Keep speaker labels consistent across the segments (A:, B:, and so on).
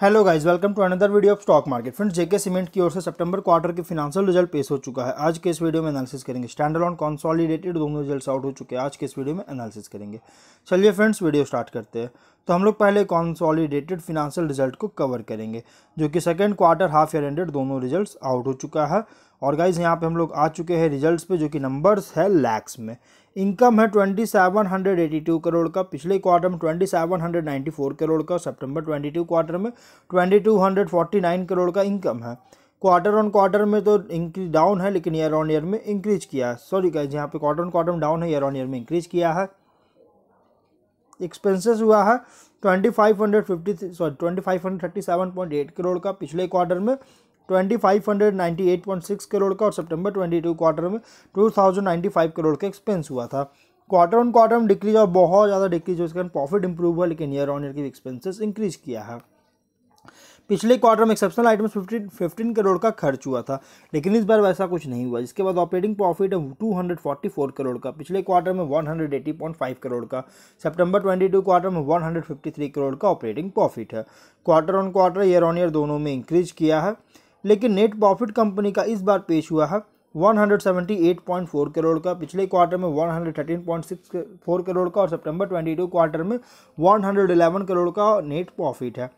A: hello guys welcome to another video of stock market friends JK cement की ओर से सितंबर क्वार्टर के फिनांशियल रिजल्ट पेश हो चुका है आज के इस वीडियो में एनालिसिस करेंगे स्टैंडर्ड ऑन कॉन्सॉलिडेटेड दोनों रिजल्ट्स आउट हो चुके हैं आज के इस वीडियो में एनालिसिस करेंगे चलिए फ्रेंड्स वीडियो स्टार्ट करते हैं तो हम लोग पहले कॉन्सॉलिडेटेड फिनेंशियल रिजल्ट को कवर करेंगे जो कि second quarter half year ended दोनों रिजल्ट्स आउट हो चुका है और गाइज यहाँ पे हम लोग आ चुके हैं रिजल्ट्स पे जो कि नंबर्स है लैक्स में इनकम है twenty seven hundred eighty two crore का पिछले क्वार्टर में twenty seven hundred ninety four crore का सितंबर ट्वेंटी टू क्वार्टर में twenty two hundred forty nine crore का इनकम है क्वार्टर ऑन क्वार्टर में तो इंक्रीज डाउन है लेकिन ईयर ऑन ईयर में इंक्रीज किया है सॉरी गाइज यहाँ पे क्वार्टर ऑन क्वार्टर में डाउन है ईयर ऑन ईयर में इंक्रीज किया है एक्सपेंसेस हुआ है twenty five hundred fifty sorry twenty five hundred thirty seven point eight crore का पिछले क्वार्टर में twenty five hundred ninety eight point six crore का और सितंबर ट्वेंटी टू क्वार्टर में two thousand ninety five crore का एक्सपेंस हुआ था क्वार्टर ऑन क्वार्टर में डिक्रीज और बहुत ज़्यादा डिक्रीज हो इसके कारण प्रॉफिट इंप्रूव हुआ लेकिन ईयर ऑन ईयर की एक्सपेंसेस इंक्रीज किया है पिछले क्वार्टर में exceptional items fifteen fifteen crore का खर्च हुआ था लेकिन इस बार वैसा कुछ नहीं हुआ जिसके बाद operating profit two hundred forty four crore का पिछले क्वार्टर में one hundred eighty point five crore का सितंबर ट्वेंटी टू क्वार्टर में one hundred fifty three crore का ऑपरेटिंग प्रॉफिट है quarter on quarter year on year दोनों में इंक्रीज किया है लेकिन नेट प्रॉफिट कंपनी का इस बार पेश हुआ है one hundred seventy eight point four crore का पिछले क्वार्टर में one hundred thirteen point six four crore का और सितंबर टू क्वार्टर में वन हंड्रेड इलेवन करोड़ का नेट प्रॉफिट है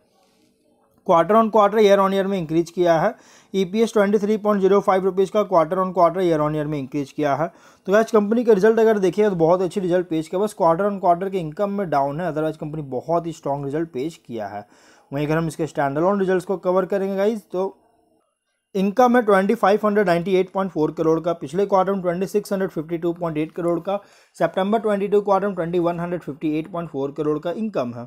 A: quarter on quarter year on year में इंक्रीज किया है E P S twenty three point zero five rupees का quarter on quarter year on year में इंक्रीज किया है तो आज कंपनी का रिजल्ट अगर देखिए तो बहुत अच्छी रिजल्ट पेश किया बस क्वार्टर ऑन क्वार्टर के इनकम में डाउन है अदरवाइज कंपनी बहुत ही स्ट्रॉन्ग रिजल्ट पेश किया है वहीं अगर हम इसके स्टैंडर्ड ऑन रिजल्ट को कवर करेंगे गाइज तो इनकम है twenty five hundred ninety eight point four crore का पिछले क्वार्टर में twenty six hundred fifty two point eight crore का सेप्टेम्बर ट्वेंटी टू क्वार्टर में twenty one hundred fifty eight point four crore का इनकम है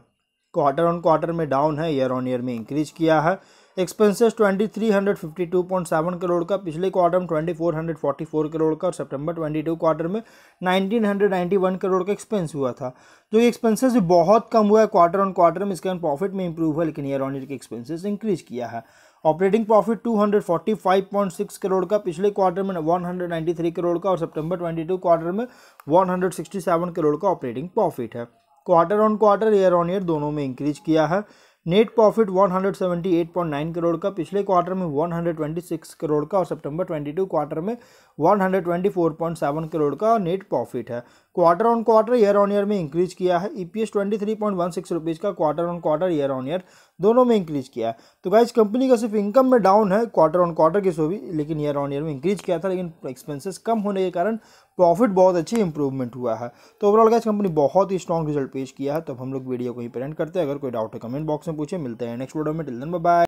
A: क्वार्टर ऑन क्वार्टर में down है year on year में इंक्रीज किया है एक्सपेंसेस 2352.7 करोड़ का पिछले क्वार्टर में 2444 करोड़ का और सितंबर 22 क्वार्टर में 1991 करोड़ का एक्सपेंस हुआ था जो ये एक्सपेंसेस बहुत कम हुआ है क्वार्टर ऑन क्वार्टर में इसके प्रॉफिट में इंप्रूव हुआ लेकिन ईयर ऑन ईयर के एक्सपेंसेस इंक्रीज किया है ऑपरेटिंग प्रॉफिट 245.6 करोड़ का पिछले क्वार्टर में 193 करोड़ का और सितंबर 22 क्वार्टर में 167 करोड़ का ऑपरेटिंग प्रॉफिट है quarter on quarter year on year दोनों में इंक्रीज किया है नेट प्रॉफिट 178.9 करोड़ का पिछले क्वार्टर में 126 करोड़ का और सितंबर 22 क्वार्टर में 124.7 करोड़ का नेट प्रॉफिट है quarter on quarter year on year में इंक्रीज किया है EPS twenty three point one six rupees का quarter on quarter year on year दोनों में इंक्रीज किया है तो गाइज कंपनी का सिर्फ इनकम में डाउन है क्वार्टर ऑन क्वार्टर की सो भी लेकिन ईयर ऑन ईयर में इंक्रीज किया था लेकिन एक्सपेंसेस कम होने के कारण प्रॉफिट बहुत अच्छी इंप्रूवमेंट हुआ है तो ओवरऑल गाइज कंपनी बहुत ही स्ट्रॉन्ग रिजल्ट पेश किया है तो हम लोग वीडियो को ही प्रेजेंट करते हैं अगर कोई डाउट है कमेंट बॉक्स में पूछे मिलते हैं नेक्स्ट वीडियो में टिल दिन बाय